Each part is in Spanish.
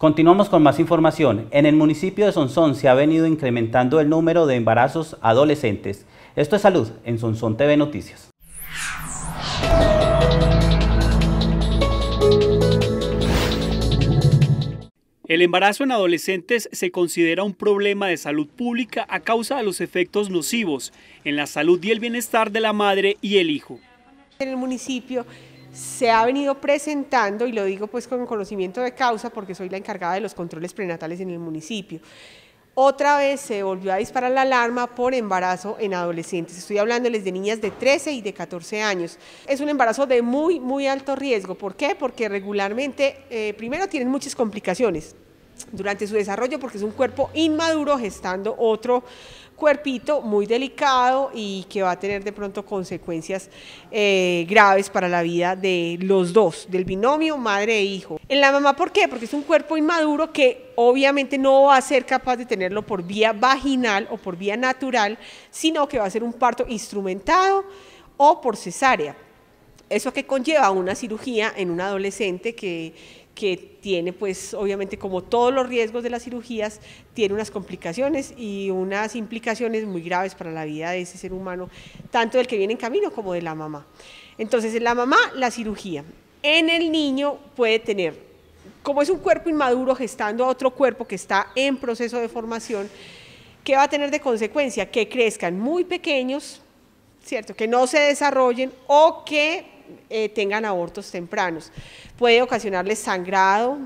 Continuamos con más información. En el municipio de Sonsón se ha venido incrementando el número de embarazos adolescentes. Esto es Salud en Sonsón TV Noticias. El embarazo en adolescentes se considera un problema de salud pública a causa de los efectos nocivos en la salud y el bienestar de la madre y el hijo. En el municipio se ha venido presentando, y lo digo pues con conocimiento de causa porque soy la encargada de los controles prenatales en el municipio. Otra vez se volvió a disparar la alarma por embarazo en adolescentes. Estoy hablándoles de niñas de 13 y de 14 años. Es un embarazo de muy, muy alto riesgo. ¿Por qué? Porque regularmente, eh, primero, tienen muchas complicaciones durante su desarrollo porque es un cuerpo inmaduro gestando otro cuerpito muy delicado y que va a tener de pronto consecuencias eh, graves para la vida de los dos, del binomio madre e hijo. En la mamá, ¿por qué? Porque es un cuerpo inmaduro que obviamente no va a ser capaz de tenerlo por vía vaginal o por vía natural, sino que va a ser un parto instrumentado o por cesárea. ¿Eso que conlleva una cirugía en un adolescente que que tiene pues obviamente como todos los riesgos de las cirugías, tiene unas complicaciones y unas implicaciones muy graves para la vida de ese ser humano, tanto del que viene en camino como de la mamá. Entonces en la mamá la cirugía, en el niño puede tener, como es un cuerpo inmaduro gestando a otro cuerpo que está en proceso de formación, ¿qué va a tener de consecuencia? Que crezcan muy pequeños, ¿cierto? Que no se desarrollen o que eh, tengan abortos tempranos. Puede ocasionarle sangrado,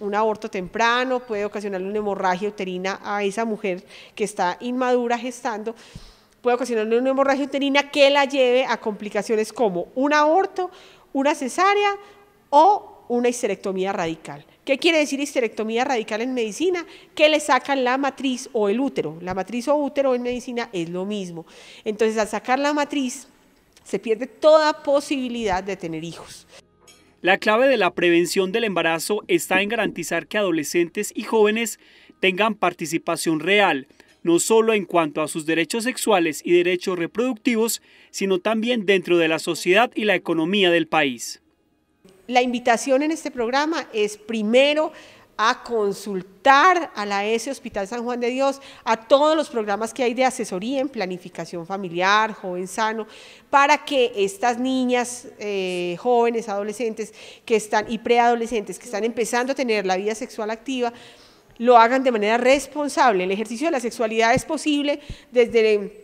un aborto temprano, puede ocasionarle una hemorragia uterina a esa mujer que está inmadura gestando, puede ocasionarle una hemorragia uterina que la lleve a complicaciones como un aborto, una cesárea o una histerectomía radical. ¿Qué quiere decir histerectomía radical en medicina? Que le sacan la matriz o el útero. La matriz o útero en medicina es lo mismo. Entonces, al sacar la matriz se pierde toda posibilidad de tener hijos. La clave de la prevención del embarazo está en garantizar que adolescentes y jóvenes tengan participación real, no solo en cuanto a sus derechos sexuales y derechos reproductivos, sino también dentro de la sociedad y la economía del país. La invitación en este programa es primero a consultar a la S Hospital San Juan de Dios, a todos los programas que hay de asesoría en planificación familiar, joven sano, para que estas niñas, eh, jóvenes, adolescentes que están y preadolescentes que están empezando a tener la vida sexual activa, lo hagan de manera responsable. El ejercicio de la sexualidad es posible desde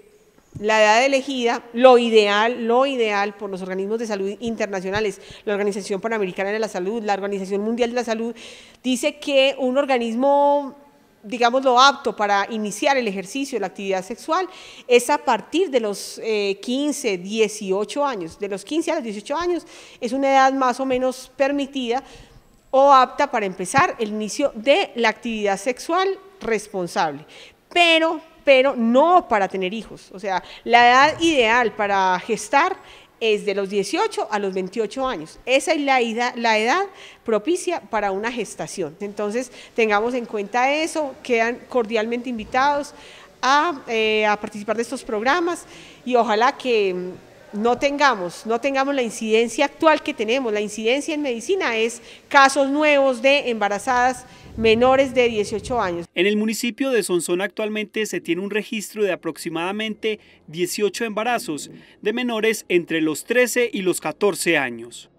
la edad elegida, lo ideal, lo ideal por los organismos de salud internacionales, la Organización Panamericana de la Salud, la Organización Mundial de la Salud, dice que un organismo, digamos, lo apto para iniciar el ejercicio, la actividad sexual, es a partir de los 15, eh, 18 años. De los 15 a los 18 años es una edad más o menos permitida o apta para empezar el inicio de la actividad sexual responsable. Pero pero no para tener hijos. O sea, la edad ideal para gestar es de los 18 a los 28 años. Esa es la edad, propicia para una gestación. Entonces, tengamos en cuenta eso, quedan cordialmente invitados a, eh, participar de estos programas y ojalá que mm, no tengamos, no tengamos la incidencia actual que tenemos. La incidencia en medicina es casos nuevos de embarazadas menores de 18 años. En el municipio de Sonsón actualmente se tiene un registro de aproximadamente 18 embarazos de menores entre los 13 y los 14 años.